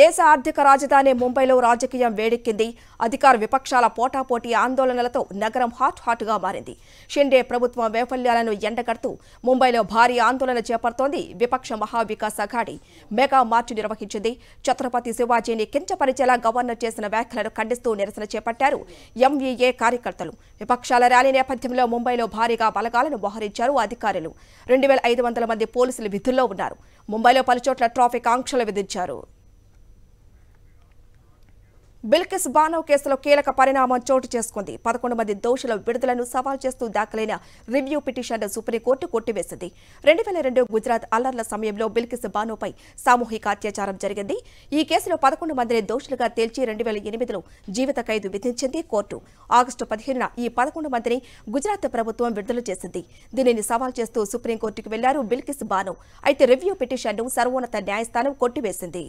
దేశ ఆర్థిక రాజధాని ముంబైలో రాజకీయం వేడెక్కింది అధికార విపక్షాల పోటాపోటీ ఆందోళనలతో నగరం హాట్ హాట్గా మారింది షిండే ప్రభుత్వం వైఫల్యాలను ఎండగడుతూ ముంబైలో భారీ ఆందోళన చేపడుతోంది విపక్ష మహావికాస్ అఘాడి మెగా మార్చి నిర్వహించింది ఛత్రపతి శివాజీని కించపరిచేలా గవర్నర్ చేసిన వ్యాఖ్యలను ఖండిస్తూ నిరసన చేపట్టారు ఎంఈఏ కార్యకర్తలు విపక్షాల ర్యాలీ నేపథ్యంలో ముంబైలో భారీగా బలగాలను మోహరించారు అధికారులు రెండు వేల ఐదు వందల మంది పోలీసులు విధుల్లో ఉన్నారు ముంబైలో పలుచోట్ల ట్రాఫిక్ ఆంక్షలు విధించారు బిల్కిస్ బానో కేసులో కీలక పరిణామం చోటు చేసుకుంది పదకొండు మంది దోషుల విడుదలను సవాల్ చేస్తూ దాఖలైన రివ్యూ పిటిషన్ సుప్రీంకోర్టు కొట్టివేసింది రెండు వేల రెండు గుజరాత్ అల్లర్ల సమయంలో బిల్కిస్ బానోపై సామూహిక అత్యాచారం జరిగింది ఈ కేసులో పదకొండు మందిని దోషులుగా తేల్చి రెండు వేల ఎనిమిదిలో జీవిత ఖైదు విధించింది కోర్టు ఆగస్టు పదిహేనున ఈ పదకొండు మందిని గుజరాత్ ప్రభుత్వం విడుదల చేసింది దీనిని సవాల్ చేస్తూ సుప్రీంకోర్టుకు వెళ్లారు బిల్కిస్ బానో అయితే రివ్యూ పిటిషన్ను సర్వోన్నత న్యాయస్థానం కొట్టివేసింది